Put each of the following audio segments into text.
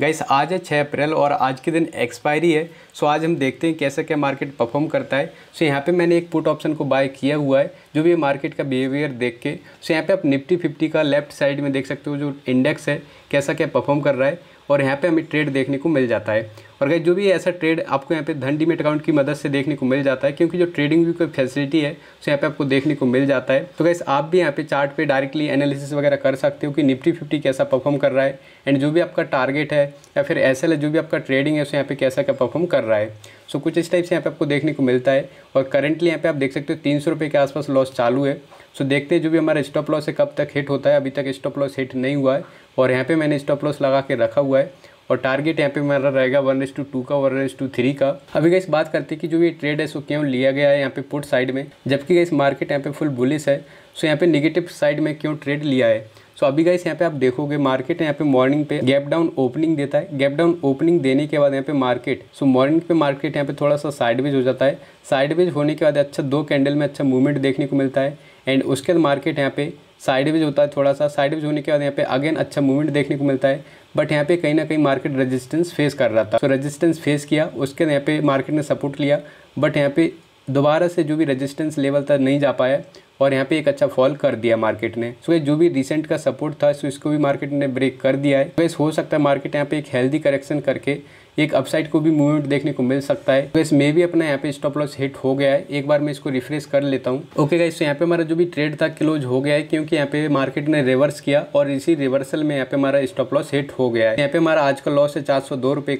guys आज है छः अप्रैल और आज के दिन एक्सपायरी है सो आज हम देखते हैं कैसे क्या मार्केट परफॉर्म करता है सो यहाँ पे मैंने एक पुट ऑप्शन को बाय किया हुआ है जो भी मार्केट का बिहेवियर देख के सो यहाँ पे आप निफ्टी फिफ्टी का लेफ्ट साइड में देख सकते हो जो इंडेक्स है कैसा क्या परफॉर्म कर रहा है और यहाँ पे हमें ट्रेड देखने को मिल जाता है और गई जो भी ऐसा ट्रेड आपको यहाँ पे धन डीमेट अकाउंट की मदद से देखने को मिल जाता है क्योंकि जो ट्रेडिंग की कोई फैसिलिटी है उसे यहाँ पे आपको देखने को मिल जाता है तो गैस आप भी यहाँ पे चार्ट पे डायरेक्टली एनालिसिस वगैरह कर सकते हो कि निफ्टी फिफ्टी कैसा परफॉर्म कर रहा है एंड जो भी आपका टारगेट है या फिर एस जो भी आपका ट्रेडिंग है उसे यहाँ पे कैसा क्या परफॉर्म कर रहा है सो कुछ इस टाइप से यहाँ पे आपको देखने को मिलता है और करेंटली यहाँ पे आप देख सकते हो तीन के आसपास लॉस चालू है सो देखते हैं जो भी हमारा स्टॉप लॉस है कब तक हिट होता है अभी तक स्टॉप लॉस हिट नहीं हुआ है और यहाँ पे मैंने स्टॉप लॉस लगा के रखा हुआ है और टारगेट यहाँ पे मेरा रहेगा वन एस टू टू का वन एस टू थ्री का अभी गई बात करते हैं कि जो ये ट्रेड है सो क्यों लिया गया है यहाँ पे पुट साइड में जबकि गई मार्केट यहाँ पे फुल बुलिस है सो यहाँ पे निगेटिव साइड में क्यों ट्रेड लिया है सो अभी गाइस यहाँ पे आप देखोगे मार्केट यहाँ पे मॉर्निंग पे गैप डाउन ओपनिंग देता है गैप डाउन ओपनिंग देने के बाद यहाँ पे मार्केट सो मॉर्निंग पे मार्केट यहाँ पे थोड़ा सा साइडवेज हो जाता है साइडवेज होने के बाद अच्छा दो कैंडल में अच्छा मूवमेंट देखने को मिलता है एंड उसके बाद मार्केट यहाँ पे साइडवेज होता है थोड़ा सा साइडवेज होने के बाद यहाँ पे अगेन अच्छा मूवमेंट देखने को मिलता है बट यहाँ पे कहीं ना कहीं मार्केट रेजिस्टेंस फेस कर रहा था सो रेजिस्टेंस फेस किया उसके बाद यहाँ पे मार्केट ने सपोर्ट लिया बट यहाँ पे दोबारा से जो भी रेजिस्टेंस लेवल तक नहीं जा पाया और यहाँ पे एक अच्छा फॉल कर दिया मार्केट ने सो जो भी रिसेंट का सपोर्ट था सो इसको भी मार्केट ने ब्रेक कर दिया है वैसे हो सकता है मार्केट यहाँ पे एक हेल्दी करेक्शन करके एक अपसाइड को भी मूवमेंट देखने को मिल सकता है वैसे मे भी अपना यहाँ पे स्टॉप लॉस हिट हो गया है एक बार मैं इसको रिफ्रेश कर लेता हूँ ओके गाइस तो यहाँ पे हमारा जो भी ट्रेड था क्लोज हो गया है क्योंकि यहाँ पे मार्केट ने रिवर्स किया और इसी रिवर्सल में यहाँ पे हमारा स्टॉप लॉस हिट हो गया है यहाँ पे हमारा आज का लॉस है चार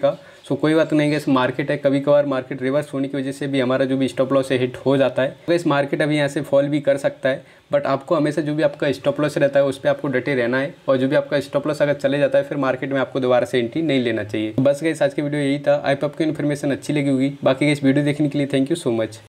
का सो कोई बात नहीं गैस मार्केट है कभी कभार मार्केट रिवर्स होने की वजह से भी हमारा जो भी स्टॉप लॉस है हिट हो जाता है गैस मार्केट अभी यहाँ से फॉल भी कर सकता है बट आपको हमेशा जो भी आपका स्टॉप लॉस रहता है उस पर आपको डटे रहना है और जो भी आपका स्टॉप लॉस अगर चले जाता है फिर मार्केट में आपको दोबारा से एंट्री नहीं लेना चाहिए बस गई आज की वीडियो यही था आई आपको इन्फॉर्मेशन अच्छी लगी होगी बाकी इस वीडियो देखने के लिए थैंक यू सो मच